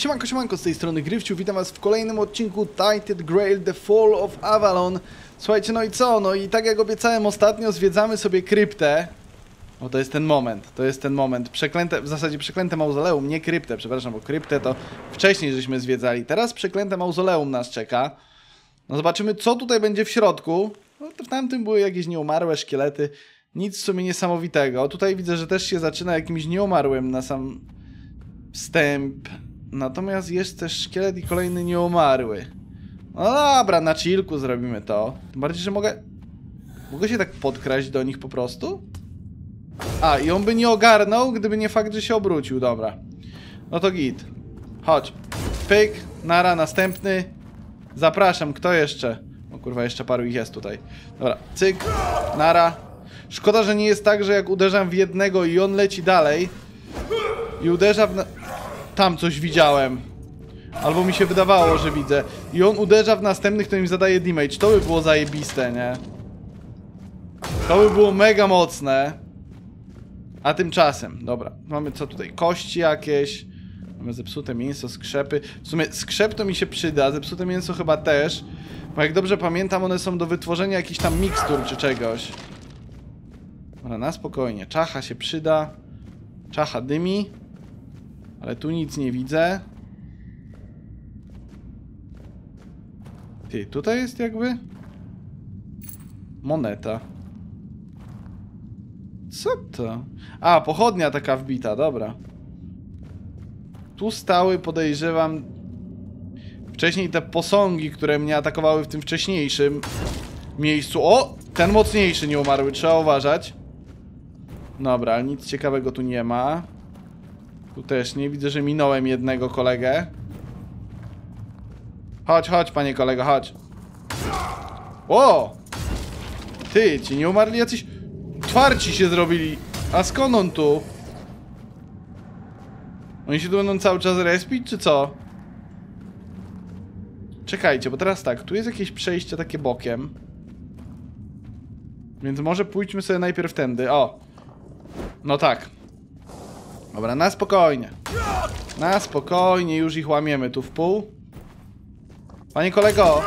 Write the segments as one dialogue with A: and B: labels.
A: Siemanko, siemanko, z tej strony Gryfciu, witam was w kolejnym odcinku Titled Grail The Fall of Avalon. Słuchajcie, no i co, no i tak jak obiecałem ostatnio, zwiedzamy sobie kryptę. O, no to jest ten moment, to jest ten moment. Przeklęte, w zasadzie przeklęte mauzoleum, nie kryptę, przepraszam, bo kryptę to wcześniej żeśmy zwiedzali. Teraz przeklęte mauzoleum nas czeka. No zobaczymy, co tutaj będzie w środku. No, w tamtym były jakieś nieumarłe szkielety. Nic w sumie niesamowitego. Tutaj widzę, że też się zaczyna jakimś nieumarłym na sam wstęp. Natomiast jest też szkielet i kolejny nieumarły. No dobra, na chillku zrobimy to. Tym bardziej, że mogę... Mogę się tak podkraść do nich po prostu? A, i on by nie ogarnął, gdyby nie fakt, że się obrócił. Dobra. No to git. Chodź. Pyk. Nara, następny. Zapraszam, kto jeszcze? O kurwa, jeszcze paru ich jest tutaj. Dobra, cyk. Nara. Szkoda, że nie jest tak, że jak uderzam w jednego i on leci dalej i uderza w tam coś widziałem. Albo mi się wydawało, że widzę. I on uderza w następnych, to im zadaje damage. To by było zajebiste, nie? To by było mega mocne. A tymczasem, dobra, mamy co tutaj? Kości jakieś. Mamy zepsute mięso, skrzepy. W sumie skrzep to mi się przyda, zepsute mięso chyba też. Bo jak dobrze pamiętam, one są do wytworzenia jakichś tam mikstur czy czegoś. Dobra, na spokojnie. Czacha się przyda. Czacha dymi. Ale tu nic nie widzę. Ty, tutaj jest jakby... Moneta. Co to? A, pochodnia taka wbita, dobra. Tu stały, podejrzewam... Wcześniej te posągi, które mnie atakowały w tym wcześniejszym miejscu. O! Ten mocniejszy nie umarły, trzeba uważać. Dobra, nic ciekawego tu nie ma. Tu też nie. Widzę, że minąłem jednego kolegę. Chodź, chodź, panie kolego, chodź. O! Ty, ci nie umarli jacyś... Twarci się zrobili. A skąd on tu? Oni się tu będą cały czas respić, czy co? Czekajcie, bo teraz tak, tu jest jakieś przejście takie bokiem. Więc może pójdźmy sobie najpierw tędy. O! No tak. Dobra, na spokojnie. Na spokojnie, już ich łamiemy tu w pół. Panie kolego!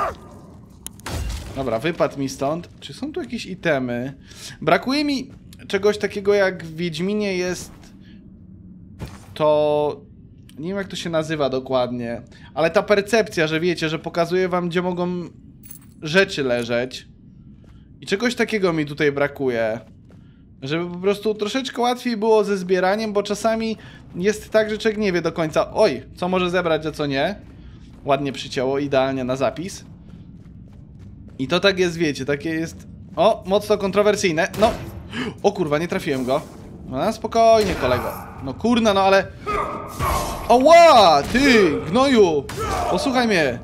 A: Dobra, wypadł mi stąd. Czy są tu jakieś itemy? Brakuje mi czegoś takiego jak w Wiedźminie jest to... Nie wiem jak to się nazywa dokładnie, ale ta percepcja, że wiecie, że pokazuje wam gdzie mogą rzeczy leżeć. I czegoś takiego mi tutaj brakuje. Żeby po prostu troszeczkę łatwiej było ze zbieraniem, bo czasami jest tak, że człowiek nie wie do końca, oj, co może zebrać, a co nie. Ładnie przycięło, idealnie na zapis. I to tak jest, wiecie, takie jest... O, mocno kontrowersyjne. No, o kurwa, nie trafiłem go. No, spokojnie, kolego. No kurna, no ale... Oła, ty, gnoju! Posłuchaj mnie.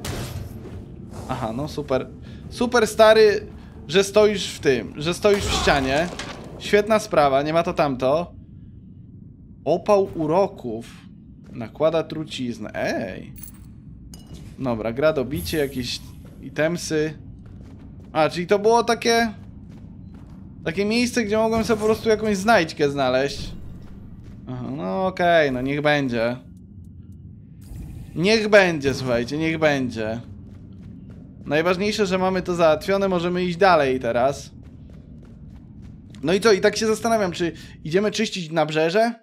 A: Aha, no super. Super stary, że stoisz w tym, że stoisz w ścianie. Świetna sprawa, nie ma to tamto. Opał uroków. Nakłada truciznę. Ej. Dobra, gra dobicie, jakieś itemsy. A, czyli to było takie... Takie miejsce, gdzie mogłem sobie po prostu jakąś znajdźkę znaleźć. Aha, no okej, okay, no niech będzie. Niech będzie, słuchajcie, niech będzie. Najważniejsze, że mamy to załatwione, możemy iść dalej teraz. No i co? I tak się zastanawiam, czy idziemy czyścić nabrzeże,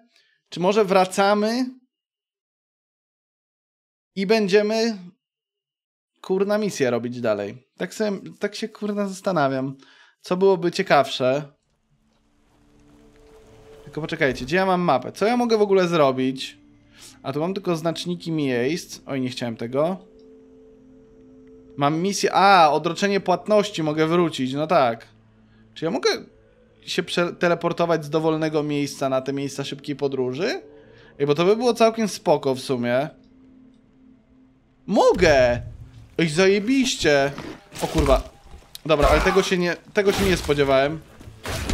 A: czy może wracamy i będziemy kurna misję robić dalej. Tak, sobie, tak się kurna zastanawiam, co byłoby ciekawsze. Tylko poczekajcie, gdzie ja mam mapę? Co ja mogę w ogóle zrobić? A tu mam tylko znaczniki miejsc. Oj, nie chciałem tego. Mam misję... A, odroczenie płatności mogę wrócić, no tak. Czy ja mogę się teleportować z dowolnego miejsca na te miejsca szybkiej podróży? Ej, bo to by było całkiem spoko w sumie. Mogę! Ej, zajebiście! O kurwa. Dobra, ale tego się nie, tego się nie spodziewałem.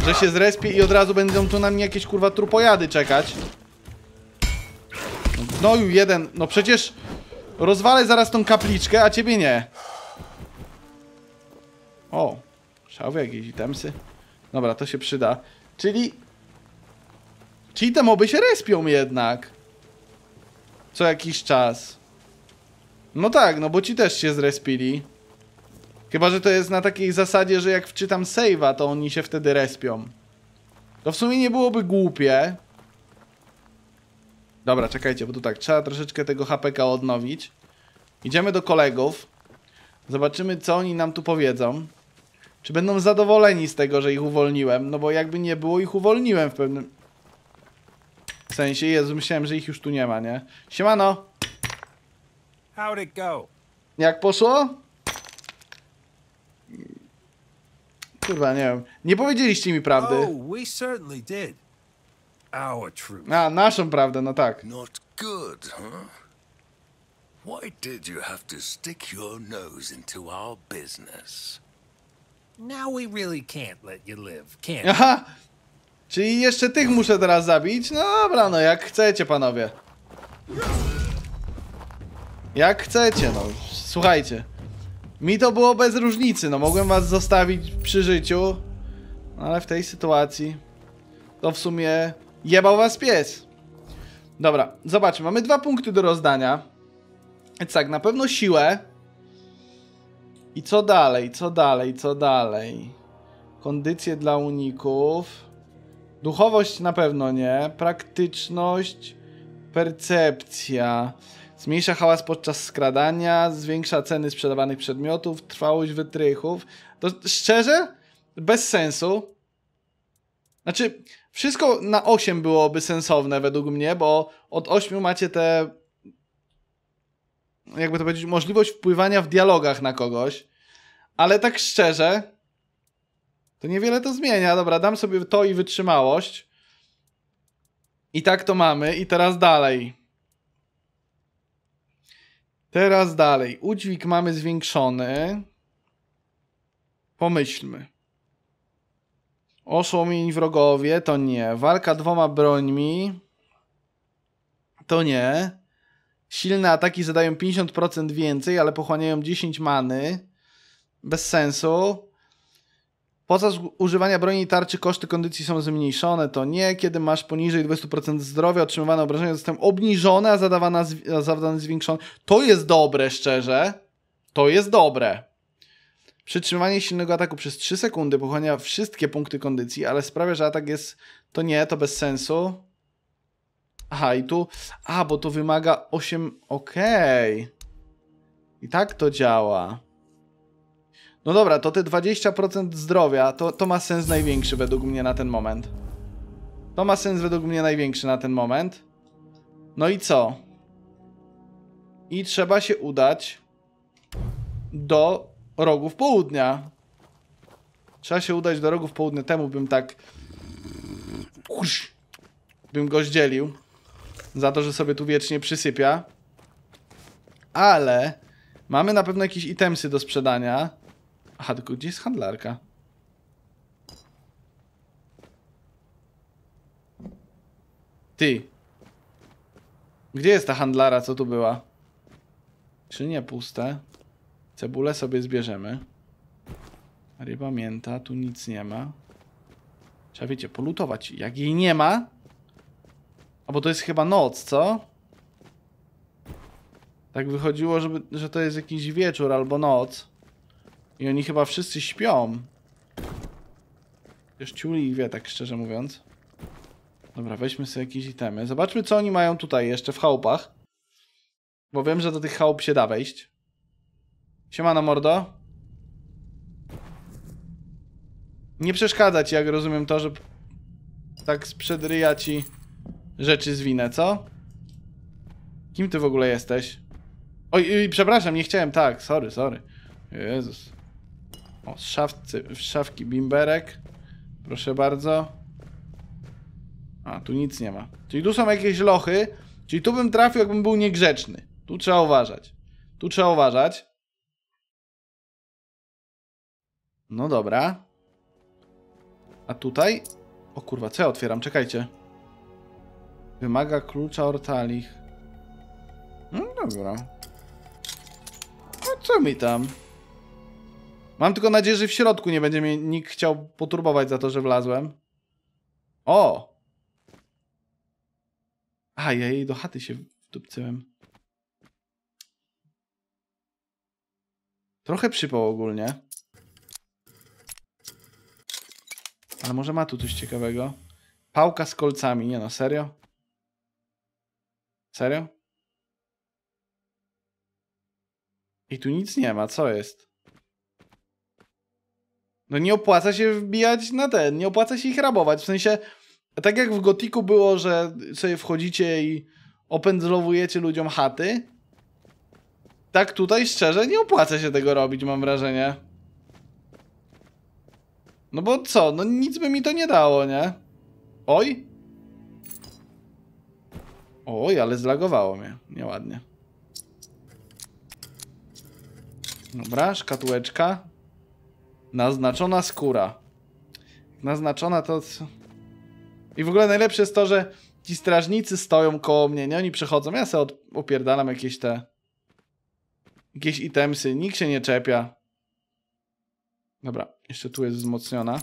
A: Że się zrespię i od razu będą tu na mnie jakieś kurwa trupojady czekać. No ju jeden, no przecież rozwalę zaraz tą kapliczkę, a ciebie nie. O, szałwie jakieś itemsy. Dobra, to się przyda. Czyli... Czyli te moby się respią jednak. Co jakiś czas. No tak, no bo ci też się zrespili. Chyba, że to jest na takiej zasadzie, że jak wczytam save'a, to oni się wtedy respią. To w sumie nie byłoby głupie. Dobra, czekajcie, bo tu tak, trzeba troszeczkę tego HPK odnowić. Idziemy do kolegów. Zobaczymy, co oni nam tu powiedzą czy będą zadowoleni z tego, że ich uwolniłem. No bo jakby nie było, ich uwolniłem w pewnym sensie. Jezu, myślałem, że ich już tu nie ma, nie? Siemano!
B: How'd it go?
A: Jak poszło? Kurwa, nie wiem. Nie powiedzieliście mi prawdy. Oh,
B: we certainly did. Our truth. A,
A: naszą prawdę, no tak.
B: Not good, huh? Why did you have to stick your nose into our business? Now we really can't let you live, Aha! Czyli jeszcze
A: tych muszę teraz zabić? No dobra, no jak chcecie, panowie. Jak chcecie, no. Słuchajcie. Mi to było bez różnicy, no mogłem was zostawić przy życiu. No, ale w tej sytuacji... To w sumie... Jebał was pies. Dobra, zobaczmy. Mamy dwa punkty do rozdania. tak, na pewno siłę. I co dalej, co dalej, co dalej? Kondycje dla uników. Duchowość na pewno nie. Praktyczność. Percepcja. Zmniejsza hałas podczas skradania, zwiększa ceny sprzedawanych przedmiotów, trwałość wytrychów. To szczerze? Bez sensu. Znaczy, wszystko na 8 byłoby sensowne według mnie, bo od 8 macie te jakby to powiedzieć, możliwość wpływania w dialogach na kogoś, ale tak szczerze, to niewiele to zmienia. Dobra, dam sobie to i wytrzymałość. I tak to mamy, i teraz dalej. Teraz dalej. Udźwig mamy zwiększony. Pomyślmy. Oszołomień wrogowie, to nie. Walka dwoma brońmi, to nie. Silne ataki zadają 50% więcej, ale pochłaniają 10 many. Bez sensu. Podczas używania broni i tarczy koszty kondycji są zmniejszone. To nie. Kiedy masz poniżej 20% zdrowia, otrzymywane obrażenia zostają obniżone, a zadawane zwiększone. To jest dobre, szczerze. To jest dobre. Przytrzymanie silnego ataku przez 3 sekundy pochłania wszystkie punkty kondycji, ale sprawia, że atak jest... To nie, to bez sensu. Aha, i tu... A, bo to wymaga 8... Okej. Okay. I tak to działa. No dobra, to te 20% zdrowia, to, to ma sens największy według mnie na ten moment. To ma sens według mnie największy na ten moment. No i co? I trzeba się udać do rogów południa. Trzeba się udać do rogów południa, temu bym tak... Bym go zdzielił za to, że sobie tu wiecznie przysypia. Ale mamy na pewno jakieś itemsy do sprzedania. Aha, tylko gdzie jest handlarka? Ty. Gdzie jest ta handlara, co tu była? Czy nie puste? Cebulę sobie zbierzemy. Ryba mięta, tu nic nie ma. Trzeba, wiecie, polutować. Jak jej nie ma, a bo to jest chyba noc, co? Tak wychodziło, żeby, że to jest jakiś wieczór albo noc. I oni chyba wszyscy śpią. Już ciuli wie, tak szczerze mówiąc. Dobra, weźmy sobie jakieś itemy. Zobaczmy, co oni mają tutaj jeszcze w chałupach. Bo wiem, że do tych chałup się da wejść. Siemano, mordo. Nie przeszkadza ci, jak rozumiem to, że tak sprzed ci rzeczy zwinę, co? Kim ty w ogóle jesteś? Oj, przepraszam, nie chciałem, tak, sorry, sorry. Jezus. O, z szafcy, szafki bimberek. Proszę bardzo. A, tu nic nie ma. Czyli tu są jakieś lochy, czyli tu bym trafił, jakbym był niegrzeczny. Tu trzeba uważać. Tu trzeba uważać. No dobra. A tutaj? O kurwa, co ja otwieram? Czekajcie. Wymaga klucza ortalich. No dobra. No co mi tam? Mam tylko nadzieję, że w środku nie będzie mnie nikt chciał poturbować za to, że wlazłem. O! A, ja jej do chaty się wdupcyłem. Trochę przypał ogólnie. Ale może ma tu coś ciekawego. Pałka z kolcami, nie no, serio? Serio? I tu nic nie ma, co jest? No nie opłaca się wbijać na ten, nie opłaca się ich rabować. W sensie, tak jak w Gotiku było, że sobie wchodzicie i opędzlowujecie ludziom chaty, tak tutaj szczerze nie opłaca się tego robić, mam wrażenie. No bo co, no nic by mi to nie dało, nie? Oj, Oj, ale zlagowało mnie. Nieładnie. Dobra, szkatułeczka. Naznaczona skóra. Naznaczona to... I w ogóle najlepsze jest to, że ci strażnicy stoją koło mnie, nie? Oni przechodzą, ja sobie opierdalam jakieś te... Jakieś itemsy, nikt się nie czepia. Dobra, jeszcze tu jest wzmocniona.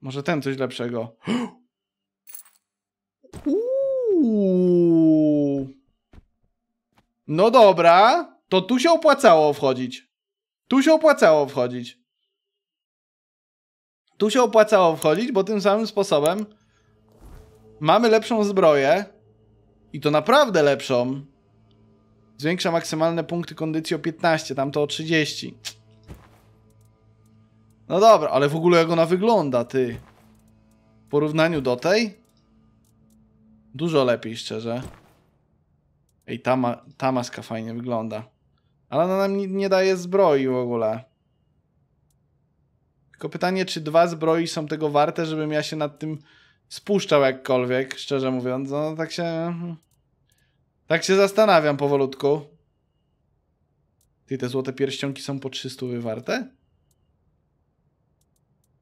A: Może ten coś lepszego.
C: Uuu.
A: No dobra, to tu się opłacało wchodzić. Tu się opłacało wchodzić. Tu się opłacało wchodzić, bo tym samym sposobem mamy lepszą zbroję i to naprawdę lepszą. Zwiększa maksymalne punkty kondycji o 15, tamto o 30. No dobra, ale w ogóle jak ona wygląda, ty. W porównaniu do tej? Dużo lepiej, szczerze. Ej, ta, ma ta maska fajnie wygląda. Ale ona nam nie daje zbroi w ogóle. Tylko pytanie, czy dwa zbroi są tego warte, żebym ja się nad tym spuszczał jakkolwiek, szczerze mówiąc. No tak się... Hmm. Tak się zastanawiam powolutku. Ty, te złote pierścionki są po 300 wywarte?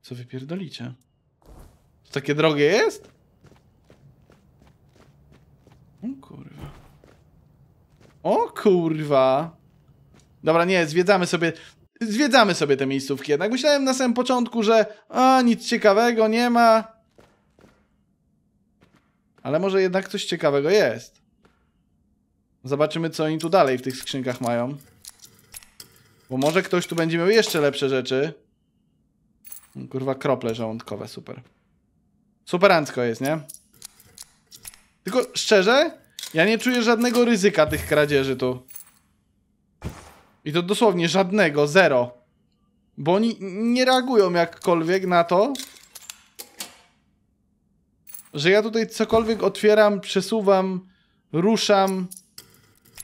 A: Co wy pierdolicie? To takie drogie jest? O kurwa. Dobra, nie, zwiedzamy sobie... Zwiedzamy sobie te miejscówki jednak. Myślałem na samym początku, że a, nic ciekawego nie ma. Ale może jednak coś ciekawego jest. Zobaczymy, co oni tu dalej w tych skrzynkach mają. Bo może ktoś tu będzie miał jeszcze lepsze rzeczy. Kurwa, krople żołądkowe, super. Superancko jest, nie? Tylko szczerze, ja nie czuję żadnego ryzyka tych kradzieży tu. I to dosłownie żadnego, zero. Bo oni nie reagują jakkolwiek na to, że ja tutaj cokolwiek otwieram, przesuwam, ruszam.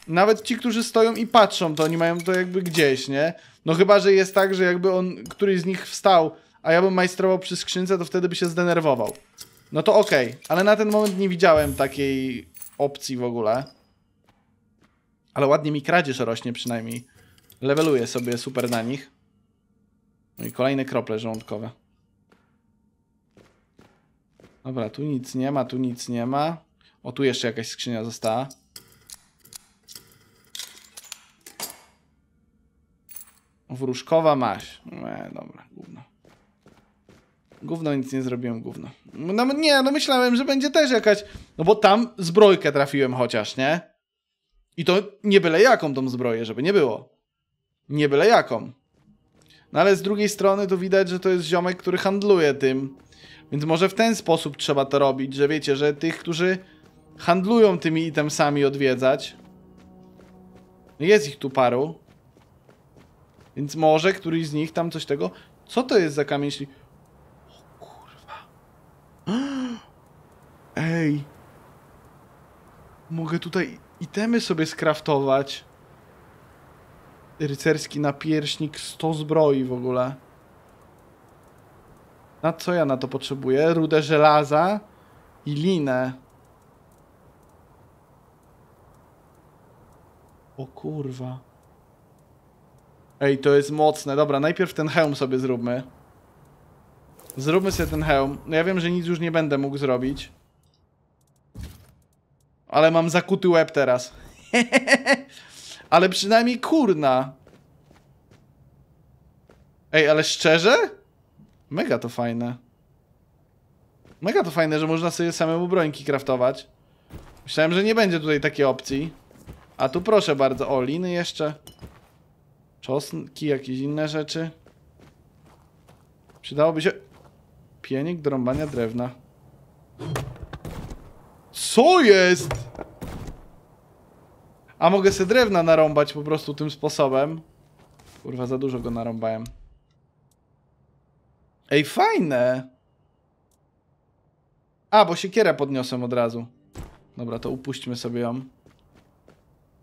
A: Nawet ci, którzy stoją i patrzą, to oni mają to jakby gdzieś, nie? No chyba, że jest tak, że jakby on, któryś z nich wstał, a ja bym majstrował przy skrzynce, to wtedy by się zdenerwował. No to okej, okay. ale na ten moment nie widziałem takiej opcji w ogóle. Ale ładnie mi kradzież rośnie przynajmniej. Leveluję sobie super na nich. No i kolejne krople żołądkowe. Dobra, tu nic nie ma, tu nic nie ma. O, tu jeszcze jakaś skrzynia została. Wróżkowa maś. No, e, dobra, gówno. Gówno nic nie zrobiłem, gówno. No nie, no myślałem, że będzie też jakaś... No bo tam zbrojkę trafiłem chociaż, nie? I to nie byle jaką tą zbroję, żeby nie było. Nie byle jaką. No ale z drugiej strony to widać, że to jest ziomek, który handluje tym. Więc może w ten sposób trzeba to robić, że wiecie, że tych, którzy handlują tymi itemsami odwiedzać. No jest ich tu paru. Więc może któryś z nich tam coś tego... Co to jest za kamień Ej. Mogę tutaj itemy sobie skraftować. Rycerski napierśnik, 100 zbroi w ogóle. Na co ja na to potrzebuję? Rudę żelaza i linę. O kurwa. Ej, to jest mocne. Dobra, najpierw ten hełm sobie zróbmy. Zróbmy sobie ten hełm. No ja wiem, że nic już nie będę mógł zrobić. Ale mam zakuty łeb teraz. ale przynajmniej kurna. Ej, ale szczerze? Mega to fajne. Mega to fajne, że można sobie samemu brońki kraftować. Myślałem, że nie będzie tutaj takiej opcji. A tu proszę bardzo, o, liny jeszcze. Czosnki, jakieś inne rzeczy. Przydałoby się... Pienik do rąbania drewna. Co jest? A mogę sobie drewna narąbać po prostu tym sposobem. Kurwa, za dużo go narąbałem. Ej, fajne! A, bo siekierę podniosłem od razu. Dobra, to upuśćmy sobie ją.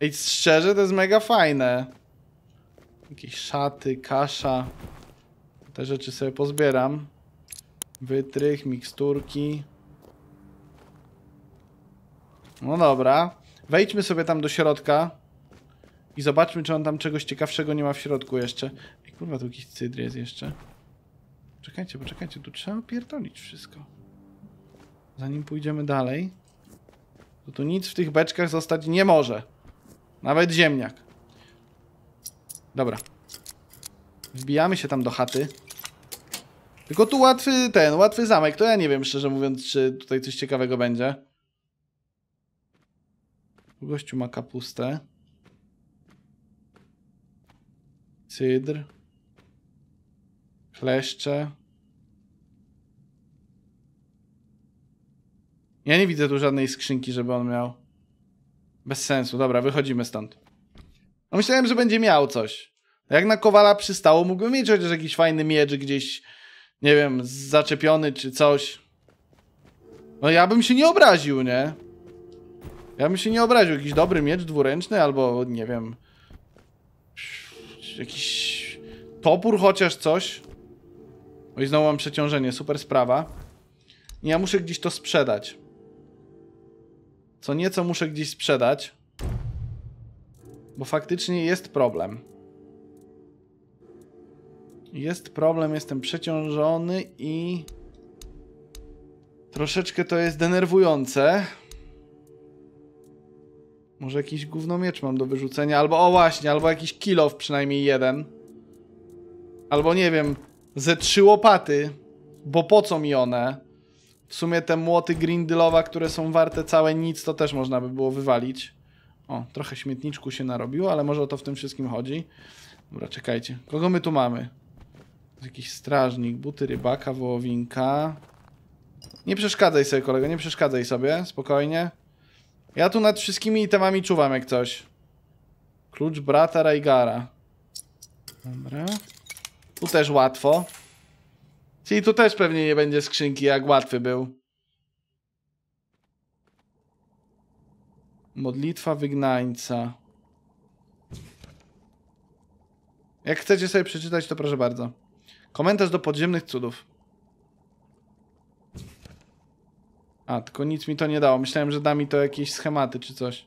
A: Ej, szczerze, to jest mega fajne. Jakieś szaty, kasza. Te rzeczy sobie pozbieram. Wytrych, miksturki. No dobra. Wejdźmy sobie tam do środka. I zobaczmy, czy on tam czegoś ciekawszego nie ma w środku jeszcze. I kurwa, tu jakiś cydr jest jeszcze. Czekajcie, poczekajcie, tu trzeba opierdolić wszystko. Zanim pójdziemy dalej, to tu nic w tych beczkach zostać nie może. Nawet ziemniak. Dobra. Wbijamy się tam do chaty. Tylko tu łatwy ten, łatwy zamek, to ja nie wiem szczerze mówiąc, czy tutaj coś ciekawego będzie. Gościu ma kapustę. Cydr. Kleszcze. Ja nie widzę tu żadnej skrzynki, żeby on miał. Bez sensu. Dobra, wychodzimy stąd. No myślałem, że będzie miał coś. Jak na kowala przystało, mógłbym mieć chociaż jakiś fajny miecz gdzieś nie wiem, zaczepiony czy coś. No ja bym się nie obraził, nie? Ja bym się nie obraził. Jakiś dobry miecz dwuręczny albo, nie wiem... Jakiś topór chociaż coś. O no i znowu mam przeciążenie, super sprawa. I ja muszę gdzieś to sprzedać. Co nieco muszę gdzieś sprzedać. Bo faktycznie jest problem. Jest problem, jestem przeciążony i... Troszeczkę to jest denerwujące. Może jakiś gównomiecz mam do wyrzucenia, albo o właśnie, albo jakiś kilow przynajmniej jeden. Albo nie wiem, ze trzy łopaty, bo po co mi one? W sumie te młoty grindylowa, które są warte całe nic, to też można by było wywalić. O, trochę śmietniczku się narobiło, ale może o to w tym wszystkim chodzi. Dobra, czekajcie. Kogo my tu mamy? Jakiś strażnik, buty rybaka, wołowinka. Nie przeszkadzaj sobie, kolego, nie przeszkadzaj sobie, spokojnie. Ja tu nad wszystkimi temami czuwam jak coś. Klucz brata Rajgara. Dobra. Tu też łatwo. Czyli tu też pewnie nie będzie skrzynki, jak łatwy był. Modlitwa wygnańca. Jak chcecie sobie przeczytać, to proszę bardzo. Komentarz do podziemnych cudów. A, tylko nic mi to nie dało. Myślałem, że da mi to jakieś schematy czy coś.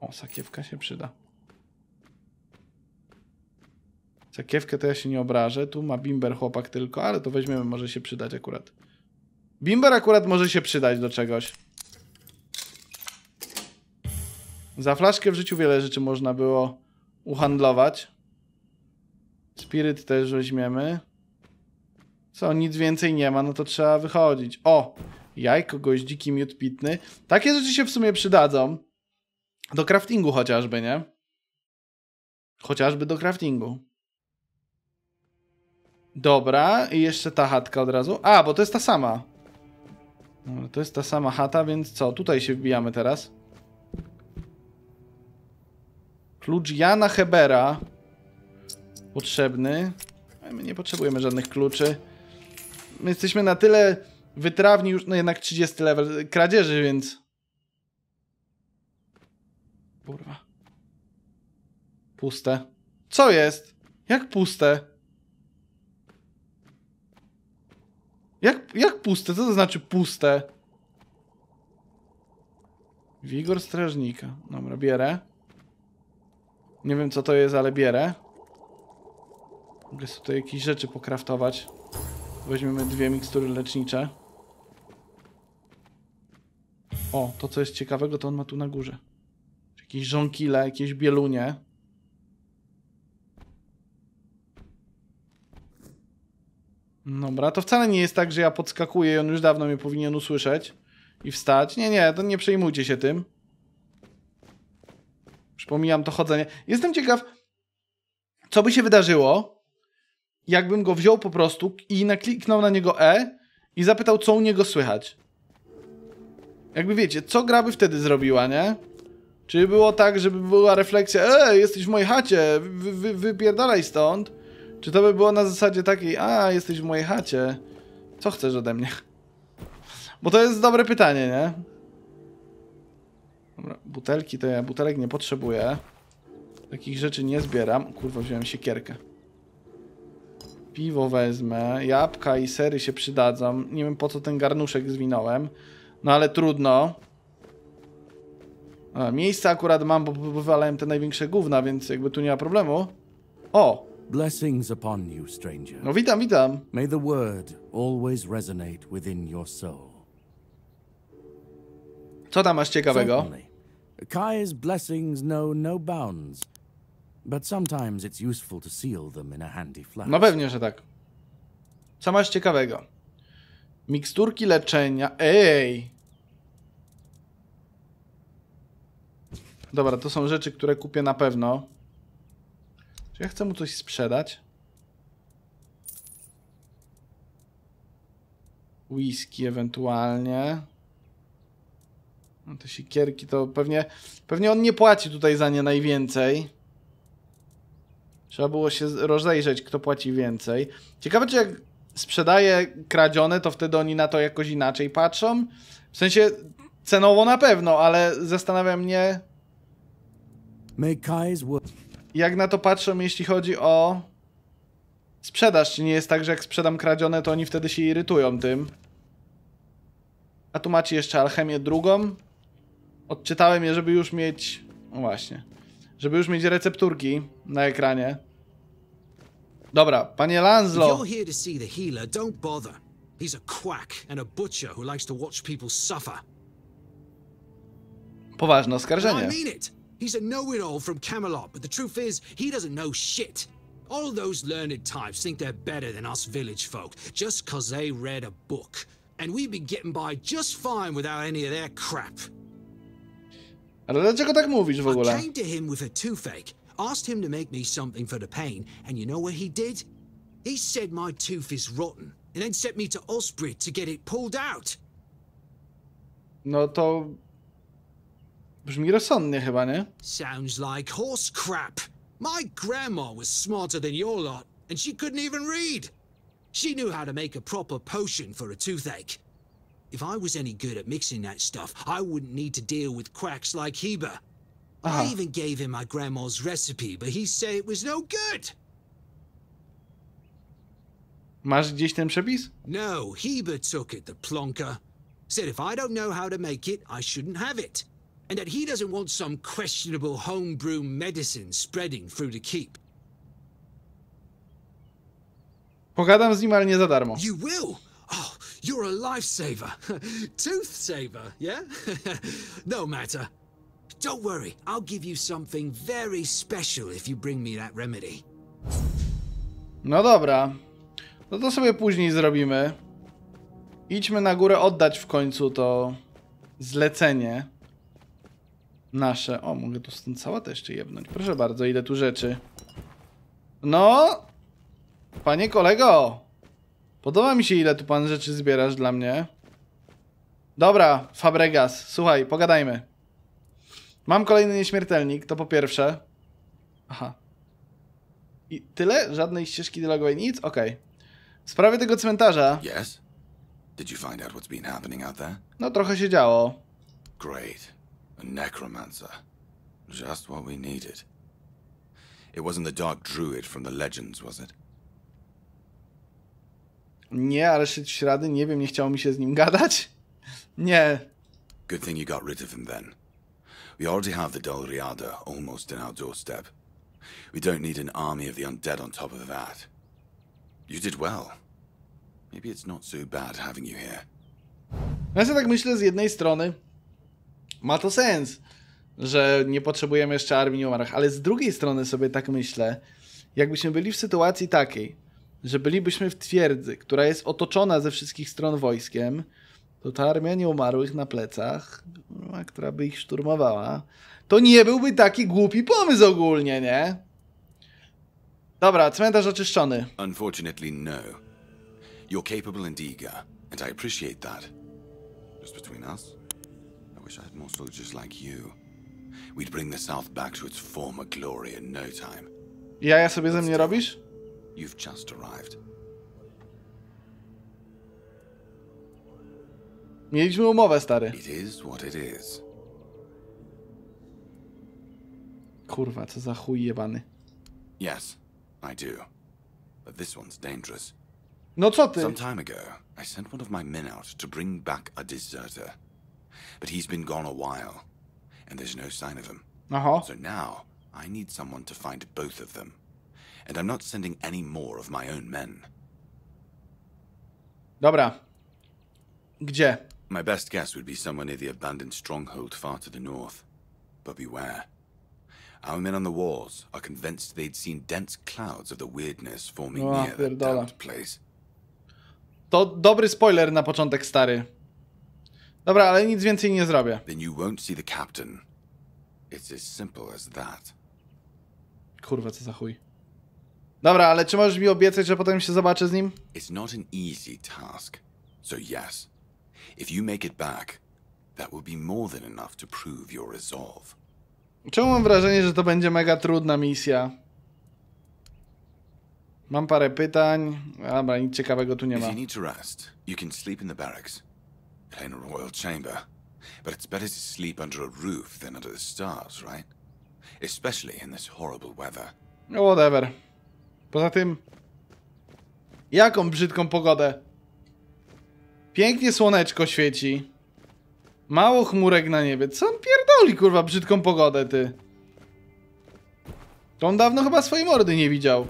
A: O, sakiewka się przyda. Sakiewkę to ja się nie obrażę. Tu ma bimber chłopak tylko, ale to weźmiemy, może się przydać akurat. Bimber akurat może się przydać do czegoś. Za flaszkę w życiu wiele rzeczy można było uhandlować. Spiryt też weźmiemy. Co, nic więcej nie ma, no to trzeba wychodzić. O! Jajko, goździki, miód pitny. Takie rzeczy się w sumie przydadzą. Do craftingu chociażby, nie? Chociażby do craftingu. Dobra, i jeszcze ta chatka od razu. A, bo to jest ta sama. to jest ta sama chata, więc co? Tutaj się wbijamy teraz. Klucz Jana Hebera potrzebny. My nie potrzebujemy żadnych kluczy. My jesteśmy na tyle wytrawni już, no jednak 30 level kradzieży, więc... Kurwa. Puste. Co jest? Jak puste? Jak, jak puste? Co to znaczy puste? Wigor strażnika. Dobra, bierę. Nie wiem co to jest, ale bierę. Mogę sobie tutaj jakieś rzeczy pokraftować. Weźmiemy dwie mikstury lecznicze. O, to co jest ciekawego, to on ma tu na górze. Jakieś żonkile, jakieś bielunie. Dobra, to wcale nie jest tak, że ja podskakuję i on już dawno mnie powinien usłyszeć i wstać. Nie, nie, to nie przejmujcie się tym. Przypominam to chodzenie. Jestem ciekaw, co by się wydarzyło, jakbym go wziął po prostu i nakliknął na niego E i zapytał, co u niego słychać. Jakby wiecie, co gra by wtedy zrobiła, nie? Czy było tak, żeby była refleksja, e, jesteś w mojej chacie, wy, wy, wypierdalaj stąd? Czy to by było na zasadzie takiej, a, jesteś w mojej chacie, co chcesz ode mnie? Bo to jest dobre pytanie, nie? Dobra, butelki to ja butelek nie potrzebuję. Takich rzeczy nie zbieram. Kurwa, wziąłem siekierkę. Piwo wezmę, jabłka i sery się przydadzą. Nie wiem po co ten garnuszek zwinąłem, no ale trudno. A, miejsca akurat mam, bo wywalałem te największe gówna, więc jakby tu nie ma problemu. O!
B: Blessings upon you, stranger. No witam, witam. May the word always resonate within your soul. Co tam masz ciekawego? Kai's blessings know no bounds. But sometimes it's useful to seal them in a handy flask. No pewnie, że tak. Co masz ciekawego?
A: Miksturki leczenia. Ej! Dobra, to są rzeczy, które kupię na pewno. Czy ja chcę mu coś sprzedać? Whisky ewentualnie. No te sikierki to pewnie... Pewnie on nie płaci tutaj za nie najwięcej. Trzeba było się rozejrzeć, kto płaci więcej. Ciekawe, czy jak sprzedaje kradzione, to wtedy oni na to jakoś inaczej patrzą. W sensie cenowo na pewno, ale zastanawia mnie, jak na to patrzą, jeśli chodzi o sprzedaż. Czy nie jest tak, że jak sprzedam kradzione, to oni wtedy się irytują tym. A tu macie jeszcze alchemię drugą. Odczytałem je, żeby już mieć... No właśnie żeby już mieć recepturki na ekranie.
B: Dobra, panie Lanzlo. to
A: Poważne oskarżenie.
B: No, He's a know-it-all from Camelot, but the truth is, he doesn't know shit. All those learned types think they're better than us village folk, just 'cause they read a book. And getting by just fine without any of their crap. Ale dlaczego tak mówisz w ogóle? I came to him with a toothache, asked him to make me something for the pain, and you know what he did? He said my tooth is rotten, and then sent me to Osprey to get it pulled out. No to... Brzmi rozsądnie chyba, nie? Sounds like horse crap. My grandma was smarter than your lot, and she couldn't even read. She knew how to make a proper potion for a toothache. If I was any good at mixing that stuff, I wouldn't need to deal with quacks like Heba. Uh -huh. I ah. even gave him my grandma's recipe, but he said it was no good. Masz gdzieś ten przepis? No, Heber took it, the plonker. Said if I don't know how to make it, I shouldn't have it. And that he doesn't want some questionable homebrew medicine spreading through the keep.
A: Pogadam z nim, ale nie za darmo. You
B: will? You're a lifesaver. Tooth saver, yeah? no matter. Don't worry, I'll give you something very special if you bring me that remedy.
A: No dobra. No to sobie później zrobimy. Idźmy na górę oddać w końcu to zlecenie nasze. O, mogę tu stąd sałatę jeszcze jebnąć. Proszę bardzo, ile tu rzeczy. No! Panie kolego! Podoba mi się, ile tu pan rzeczy zbierasz dla mnie. Dobra, Fabregas, słuchaj, pogadajmy. Mam kolejny nieśmiertelnik, to po pierwsze. Aha. I tyle? Żadnej ścieżki dialogowej, nic? Okej. Okay. W sprawie tego cmentarza...
C: Yes? Did you find out what's been happening out there?
A: No, trochę się działo.
C: Great. A necromancer. Just what we needed. It wasn't the dark druid from the legends, was it?
A: Nie, ale rady. nie wiem, nie chciało mi się z nim gadać.
C: Nie. Good thing you got rid of him then. We already have the Del Riada almost in our doorstep. We don't need an army of the undead on top of that. You did well. Maybe it's not so bad having you here.
A: Ja sobie tak myślę z jednej strony. Ma to sens, że nie potrzebujemy jeszcze armii Numarach, ale z drugiej strony sobie tak myślę, jakbyśmy byli w sytuacji takiej, że bylibyśmy w twierdzy, która jest otoczona ze wszystkich stron wojskiem, to ta armia nieumarłych na plecach, która by ich szturmowała, to nie byłby taki głupi pomysł ogólnie, nie? Dobra, cmentarz oczyszczony.
C: Unfortunately, no. You're capable and eager, and I appreciate that. Just between us, I wish I had more soldiers like you. We'd bring the South back to its former glory in no time.
A: Ja ja sobie ze mnie robisz?
C: You've just arrived.
A: Mieliśmy umowę, stary. It is what it is. Kurwa, co za chuj jebany.
C: Yes, I do. But this one's dangerous. No co ty? Some time ago, I sent one of my men out to bring back a deserter. But he's been gone a while, and there's no sign of him. Aha. So now, I need someone to find both of them. and I'm not sending any more of my own men. Dobra. Gdzie? My best guess would be somewhere near the abandoned stronghold far to the north. But beware. Our men on the walls are convinced they'd seen dense clouds of the weirdness forming o, near
A: that damned place. To dobry spoiler na początek, stary. Dobra, ale nic więcej nie zrobię.
C: Then you won't see the captain. It's as simple as that.
A: Kurwa, co za chuj. Dobra, ale czy możesz mi obiecać, że potem się zobaczę z nim?
C: It's not an easy task. So yes, if you make it back, that will be more than enough to prove your resolve. Czemu
A: mam wrażenie, że to będzie mega trudna misja? Mam parę pytań. Dobra, nic ciekawego tu nie ma. If you
C: need to rest, you can sleep in the barracks. In a royal chamber. But it's better to sleep under a roof than under the stars, right? Especially in this horrible weather.
A: Whatever. Poza tym, jaką brzydką pogodę? Pięknie słoneczko świeci. Mało chmurek na niebie. Co on pierdoli, kurwa, brzydką pogodę, ty? To on dawno chyba swojej mordy nie widział.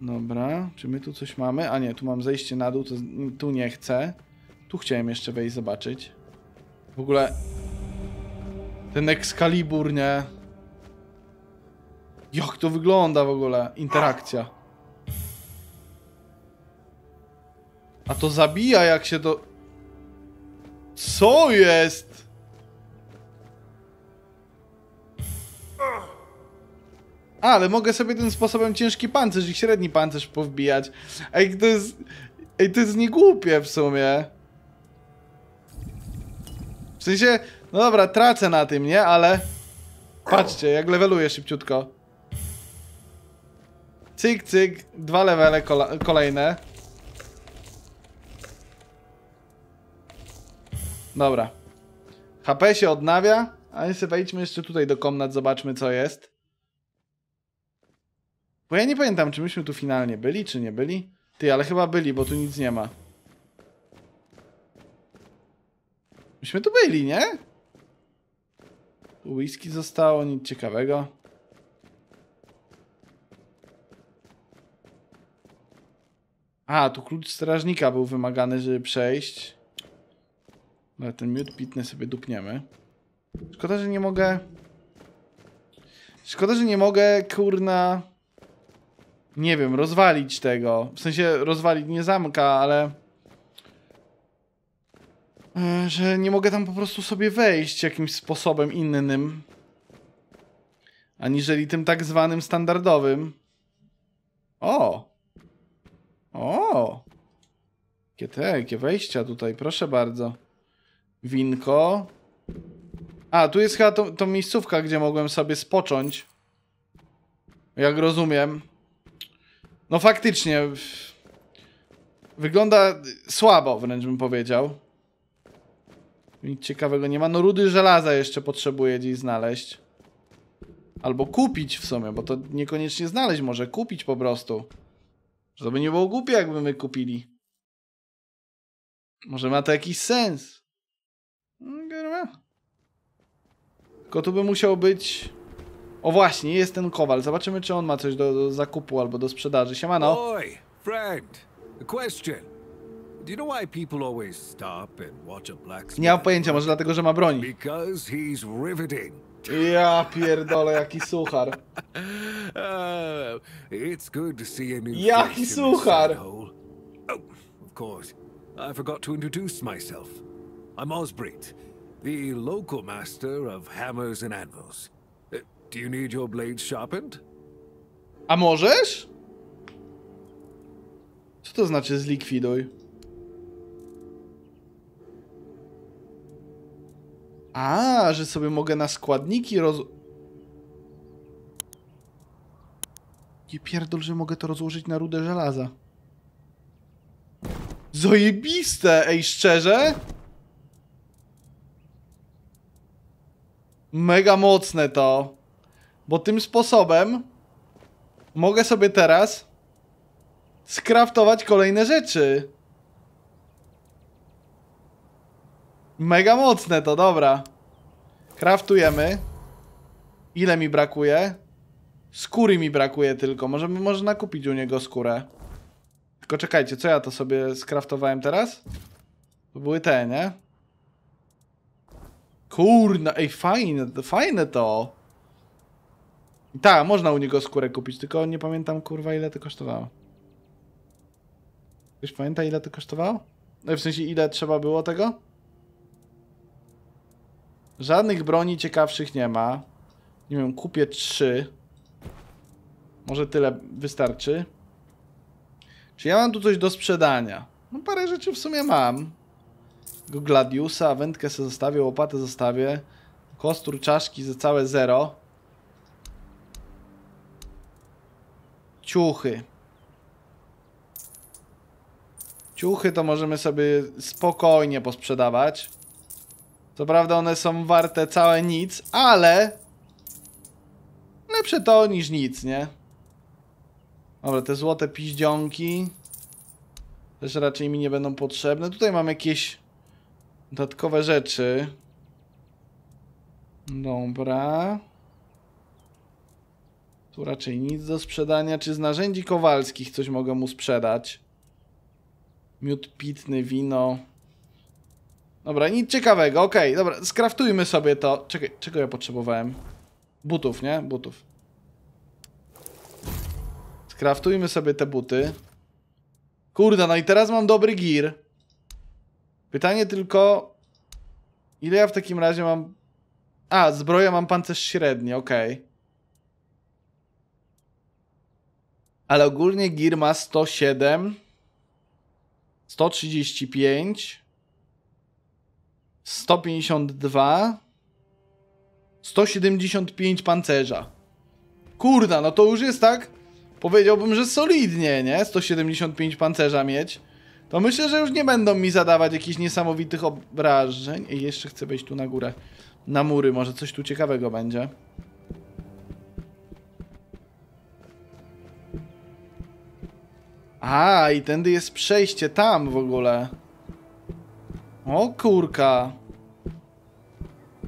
A: Dobra, czy my tu coś mamy? A nie, tu mam zejście na dół, to tu nie chcę. Tu chciałem jeszcze wejść zobaczyć. W ogóle... Ten Excalibur, nie? Jak to wygląda w ogóle? Interakcja. A to zabija, jak się to... Co jest? A, ale mogę sobie tym sposobem ciężki pancerz i średni pancerz powbijać. Ej, to jest... Ej, to jest niegłupie w sumie. W sensie, no dobra, tracę na tym, nie? Ale... Patrzcie, jak leveluję szybciutko. Cyk, cyk. Dwa levele kolejne. Dobra. HP się odnawia. A my sobie wejdźmy jeszcze tutaj do komnat, zobaczmy co jest. Bo ja nie pamiętam, czy myśmy tu finalnie byli, czy nie byli. Ty, ale chyba byli, bo tu nic nie ma. Myśmy tu byli, nie? Whisky zostało, nic ciekawego. A, tu klucz strażnika był wymagany, żeby przejść. Ale ten miód pitny sobie dupniemy. Szkoda, że nie mogę... Szkoda, że nie mogę, kurna... Nie wiem, rozwalić tego. W sensie rozwalić nie zamka, ale... E, że nie mogę tam po prostu sobie wejść jakimś sposobem innym. Aniżeli tym tak zwanym standardowym. O! O! Jakie te, jakie wejścia tutaj, proszę bardzo. Winko. A, tu jest chyba to, to miejscówka, gdzie mogłem sobie spocząć. Jak rozumiem. No faktycznie. Wygląda słabo, wręcz bym powiedział. Nic ciekawego nie ma. No rudy żelaza jeszcze potrzebuję gdzieś znaleźć. Albo kupić w sumie, bo to niekoniecznie znaleźć może. Kupić po prostu. Żeby nie było głupie, jakby my kupili. Może ma to jakiś sens. Tylko tu by musiał być... O właśnie, jest ten kowal. Zobaczymy, czy on ma coś do, do zakupu albo do sprzedaży. Siemano.
B: Oj, friend. question. Do you know why people always stop and watch a blacksmith? Nie mam pojęcia, może dlatego, że ma broń. Because he's riveting. Ja pierdolę, jaki suchar. Oh, it's good to see a new Jaki suchar! Oh, of course. I forgot to introduce myself. I'm Osbreet, the local master of hammers and anvils. Uh, do you need your blades sharpened? A możesz? Co to znaczy
A: zlikwiduj? A, że sobie mogę na składniki roz... Nie pierdol, że mogę to rozłożyć na rudę żelaza. Zojebiste, ej, szczerze? Mega mocne to. Bo tym sposobem mogę sobie teraz skraftować kolejne rzeczy. Mega mocne to, dobra. Kraftujemy. Ile mi brakuje? Skóry mi brakuje tylko. Może, może nakupić u niego skórę. Tylko czekajcie, co ja to sobie skraftowałem teraz? To były te, nie? Kurna, ej, fajne, fajne to. Tak, można u niego skórę kupić, tylko nie pamiętam, kurwa, ile to kosztowało. Ktoś pamięta, ile to kosztowało? No W sensie, ile trzeba było tego? Żadnych broni ciekawszych nie ma. Nie wiem, kupię trzy. Może tyle wystarczy. Czy ja mam tu coś do sprzedania? No parę rzeczy w sumie mam. Gladiusa, wędkę sobie zostawię, łopatę zostawię. Kostur, czaszki za całe zero. Ciuchy. Ciuchy to możemy sobie spokojnie posprzedawać. Co prawda one są warte całe nic, ale... Lepsze to niż nic, nie? Dobra, te złote piździonki też raczej mi nie będą potrzebne. Tutaj mam jakieś dodatkowe rzeczy. Dobra. Tu raczej nic do sprzedania. Czy z narzędzi kowalskich coś mogę mu sprzedać? Miód pitny, wino. Dobra, nic ciekawego. Okej, okay, dobra, skraftujmy sobie to. Czekaj, czego ja potrzebowałem? Butów, nie? Butów. Skraftujmy sobie te buty. Kurde, no i teraz mam dobry gear. Pytanie tylko... Ile ja w takim razie mam... A, zbroję mam pancerz średni, okej. Okay. Ale ogólnie gear ma 107. 135. 152. 175 pancerza. Kurda, no to już jest tak powiedziałbym, że solidnie, nie? 175 pancerza mieć. To myślę, że już nie będą mi zadawać jakichś niesamowitych obrażeń. I jeszcze chcę wejść tu na górę. Na mury, może coś tu ciekawego będzie. A, i tędy jest przejście tam w ogóle. O kurka.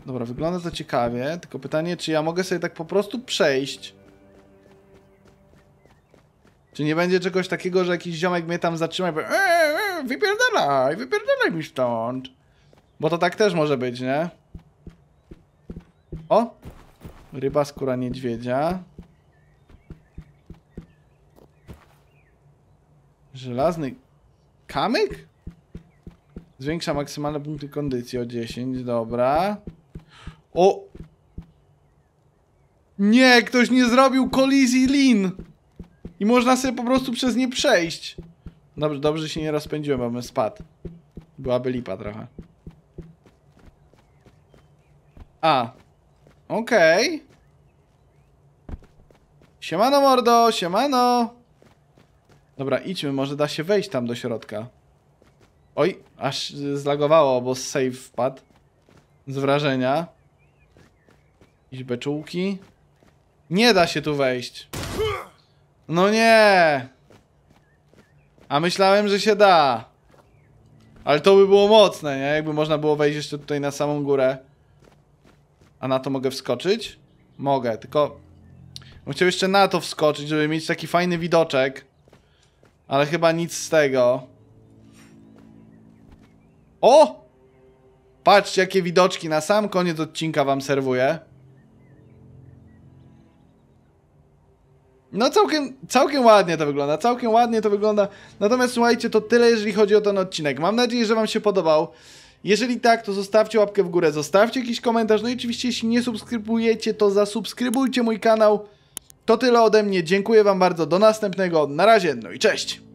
A: Dobra, wygląda to ciekawie, tylko pytanie, czy ja mogę sobie tak po prostu przejść? Czy nie będzie czegoś takiego, że jakiś ziomek mnie tam zatrzyma i powie eee, eee, wypierdalaj, wypierdalaj mi stąd. Bo to tak też może być, nie? O! Ryba skóra niedźwiedzia. Żelazny kamyk? Zwiększa maksymalne punkty kondycji o 10, dobra. O! Nie, ktoś nie zrobił kolizji lin! i można sobie po prostu przez nie przejść. Dobrze, dobrze się nie rozpędziłem, bo bym spadł. Byłaby lipa trochę. A. Okej. Okay. Siemano mordo, siemano. Dobra, idźmy, może da się wejść tam do środka. Oj, aż zlagowało, bo save wpadł. Z wrażenia. Jakieś beczułki. Nie da się tu wejść. No nie! A myślałem, że się da. Ale to by było mocne, nie? Jakby można było wejść jeszcze tutaj na samą górę. A na to mogę wskoczyć? Mogę, tylko... Bym chciał jeszcze na to wskoczyć, żeby mieć taki fajny widoczek. Ale chyba nic z tego. O! Patrzcie, jakie widoczki na sam koniec odcinka wam serwuję. No całkiem, całkiem ładnie to wygląda, całkiem ładnie to wygląda. Natomiast słuchajcie, to tyle jeżeli chodzi o ten odcinek. Mam nadzieję, że wam się podobał. Jeżeli tak, to zostawcie łapkę w górę, zostawcie jakiś komentarz. No i oczywiście, jeśli nie subskrybujecie, to zasubskrybujcie mój kanał. To tyle ode mnie. Dziękuję wam bardzo. Do następnego. Na razie. No i cześć.